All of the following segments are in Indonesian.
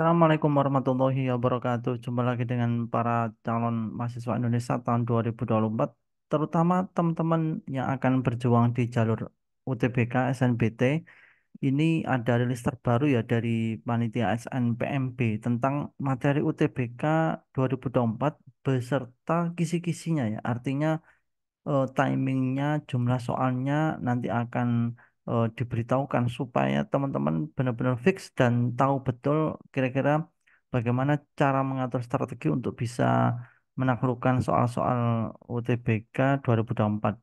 Assalamualaikum warahmatullahi wabarakatuh. Jumpa lagi dengan para calon mahasiswa Indonesia tahun 2024, terutama teman-teman yang akan berjuang di jalur UTBK SNBT. Ini ada rilis terbaru ya dari panitia SNPMB tentang materi UTBK 2024 beserta kisi-kisinya ya. Artinya eh, timingnya, jumlah soalnya nanti akan uh, diberitahukan supaya teman-teman benar-benar fix dan tahu betul kira-kira bagaimana cara mengatur strategi untuk bisa menaklukkan soal-soal UTBK 2024.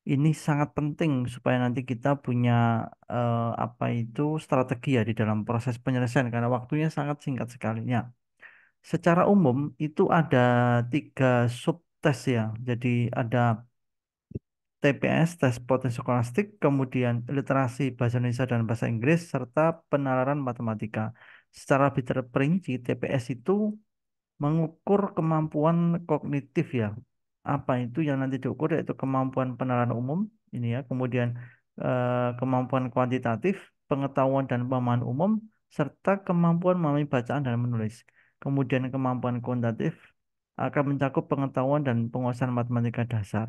Ini sangat penting supaya nanti kita punya uh, apa itu strategi ya di dalam proses penyelesaian karena waktunya sangat singkat sekalinya. Secara umum itu ada tiga subtes ya. Jadi ada TPS, tes potensi kognitif kemudian literasi bahasa Indonesia dan bahasa Inggris, serta penalaran matematika. Secara lebih terperinci, TPS itu mengukur kemampuan kognitif ya. Apa itu yang nanti diukur yaitu kemampuan penalaran umum ini ya, kemudian eh, kemampuan kuantitatif, pengetahuan dan pemahaman umum, serta kemampuan memahami bacaan dan menulis. Kemudian kemampuan kuantitatif akan mencakup pengetahuan dan penguasaan matematika dasar.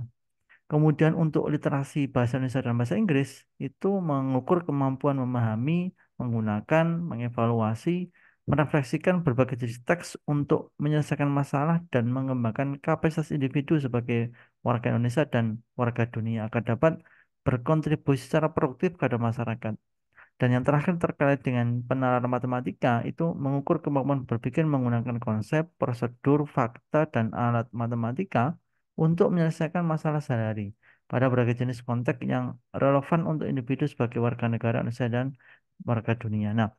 Kemudian untuk literasi bahasa Indonesia dan bahasa Inggris itu mengukur kemampuan memahami, menggunakan, mengevaluasi, merefleksikan berbagai jenis teks untuk menyelesaikan masalah dan mengembangkan kapasitas individu sebagai warga Indonesia dan warga dunia agar dapat berkontribusi secara produktif kepada masyarakat. Dan yang terakhir terkait dengan penalaran matematika itu mengukur kemampuan berpikir menggunakan konsep, prosedur, fakta, dan alat matematika untuk menyelesaikan masalah sehari-hari pada berbagai jenis konteks yang relevan untuk individu sebagai warga negara Indonesia dan warga dunia. Nah,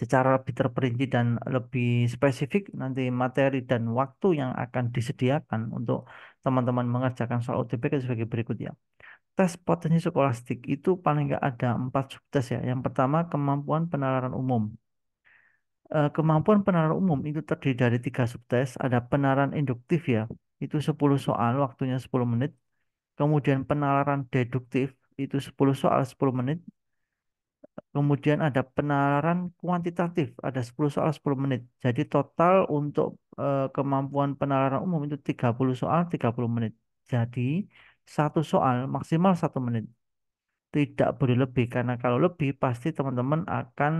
secara lebih terperinci dan lebih spesifik nanti materi dan waktu yang akan disediakan untuk teman-teman mengerjakan soal UTBK sebagai berikut ya. Tes potensi skolastik itu paling nggak ada empat subtes ya. Yang pertama kemampuan penalaran umum. Eh, kemampuan penalaran umum itu terdiri dari tiga subtes. Ada penalaran induktif ya, itu 10 soal waktunya 10 menit. Kemudian penalaran deduktif itu 10 soal 10 menit. Kemudian ada penalaran kuantitatif ada 10 soal 10 menit. Jadi total untuk eh, kemampuan penalaran umum itu 30 soal 30 menit. Jadi satu soal maksimal satu menit. Tidak boleh lebih karena kalau lebih pasti teman-teman akan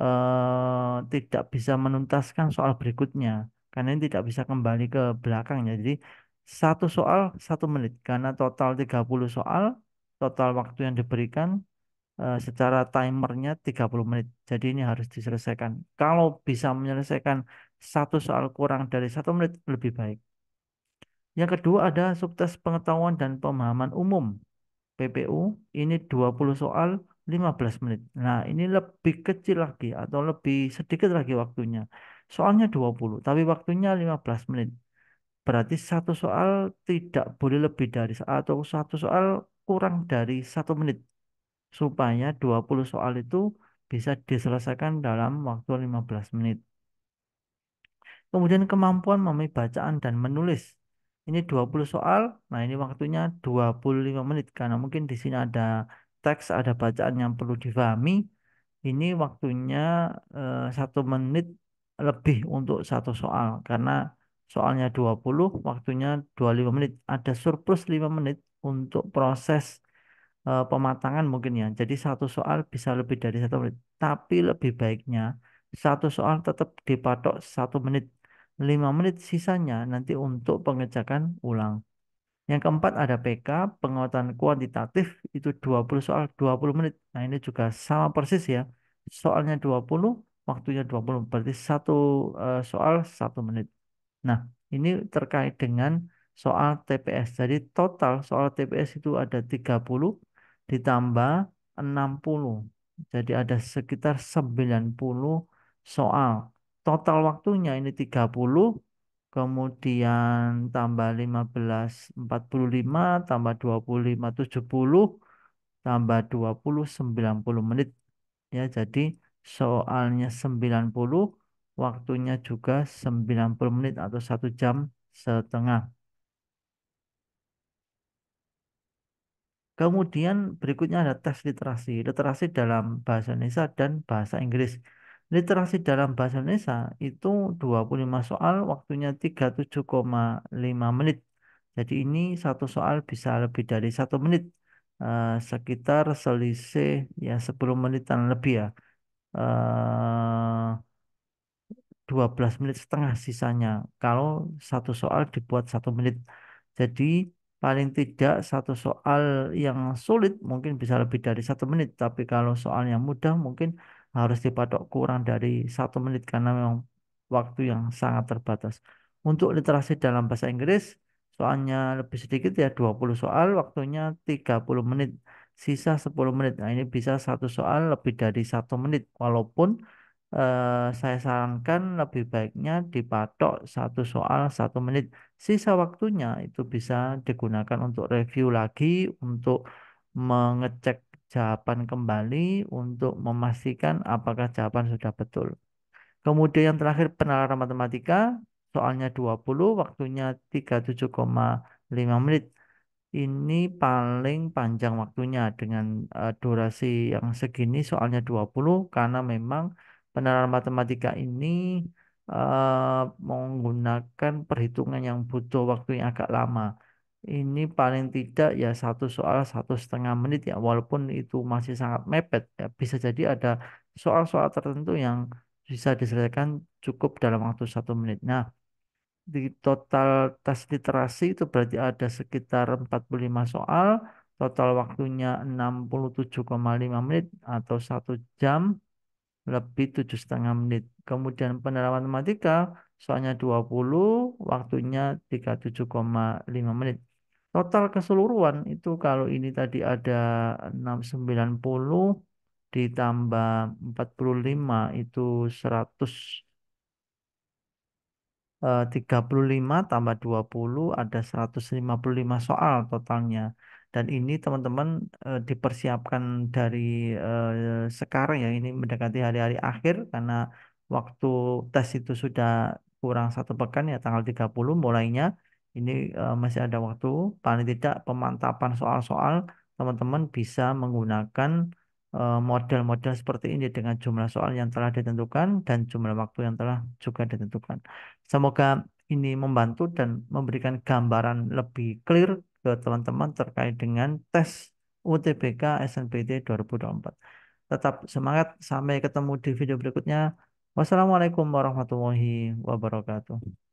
eh, tidak bisa menuntaskan soal berikutnya karena ini tidak bisa kembali ke belakang ya. Jadi satu soal satu menit karena total 30 soal total waktu yang diberikan uh, secara timernya 30 menit. Jadi ini harus diselesaikan. Kalau bisa menyelesaikan satu soal kurang dari satu menit lebih baik. Yang kedua ada subtes pengetahuan dan pemahaman umum. PPU ini 20 soal 15 menit. Nah, ini lebih kecil lagi atau lebih sedikit lagi waktunya. Soalnya 20, tapi waktunya 15 menit. Berarti satu soal tidak boleh lebih dari atau satu soal kurang dari satu menit. Supaya 20 soal itu bisa diselesaikan dalam waktu 15 menit. Kemudian kemampuan memahami bacaan dan menulis. Ini 20 soal, nah ini waktunya 25 menit karena mungkin di sini ada teks, ada bacaan yang perlu difahami. Ini waktunya eh, satu menit lebih untuk satu soal karena soalnya 20 waktunya 25 menit ada surplus 5 menit untuk proses e, pematangan mungkin ya jadi satu soal bisa lebih dari satu menit tapi lebih baiknya satu soal tetap dipatok satu menit 5 menit sisanya nanti untuk pengejakan ulang yang keempat ada PK, penguatan kuantitatif itu 20 soal 20 menit. Nah ini juga sama persis ya. Soalnya 20, waktunya 20 menit. berarti satu uh, soal satu menit. Nah, ini terkait dengan soal TPS. Jadi total soal TPS itu ada 30 ditambah 60. Jadi ada sekitar 90 soal. Total waktunya ini 30 kemudian tambah 15 45 tambah 25 70 tambah 20 90 menit. Ya, jadi Soalnya 90, waktunya juga 90 menit atau 1 jam setengah. Kemudian berikutnya ada tes literasi. Literasi dalam bahasa Indonesia dan bahasa Inggris. Literasi dalam bahasa Indonesia itu 25 soal, waktunya 37,5 menit. Jadi ini satu soal bisa lebih dari satu menit. Eh, sekitar selisih ya 10 menitan lebih ya eh, 12 menit setengah sisanya kalau satu soal dibuat satu menit jadi paling tidak satu soal yang sulit mungkin bisa lebih dari satu menit tapi kalau soal yang mudah mungkin harus dipatok kurang dari satu menit karena memang waktu yang sangat terbatas untuk literasi dalam bahasa Inggris soalnya lebih sedikit ya 20 soal waktunya 30 menit sisa 10 menit. Nah, ini bisa satu soal lebih dari satu menit, walaupun eh, saya sarankan lebih baiknya dipatok satu soal satu menit. Sisa waktunya itu bisa digunakan untuk review lagi, untuk mengecek jawaban kembali, untuk memastikan apakah jawaban sudah betul. Kemudian yang terakhir penalaran matematika, soalnya 20, waktunya 37,5 menit ini paling panjang waktunya dengan uh, durasi yang segini soalnya 20 karena memang penerangan matematika ini uh, menggunakan perhitungan yang butuh waktu yang agak lama. Ini paling tidak ya satu soal satu setengah menit ya walaupun itu masih sangat mepet ya bisa jadi ada soal-soal tertentu yang bisa diselesaikan cukup dalam waktu satu menit. Nah, di total tes literasi itu berarti ada sekitar 45 soal, total waktunya 67,5 menit atau satu jam lebih tujuh setengah menit. Kemudian penerapan matematika soalnya 20, waktunya 37,5 menit. Total keseluruhan itu kalau ini tadi ada 690 ditambah 45 itu 100 35 eh, tambah 20 ada 155 soal totalnya. Dan ini teman-teman eh, dipersiapkan dari eh, sekarang ya ini mendekati hari-hari akhir karena waktu tes itu sudah kurang satu pekan ya tanggal 30 mulainya. Ini masih ada waktu paling tidak pemantapan soal-soal teman-teman bisa menggunakan Eh, model-model seperti ini dengan jumlah soal yang telah ditentukan dan jumlah waktu yang telah juga ditentukan. Semoga ini membantu dan memberikan gambaran lebih clear ke teman-teman terkait dengan tes UTBK SNPT 2024. Tetap semangat, sampai ketemu di video berikutnya. Wassalamualaikum warahmatullahi wabarakatuh.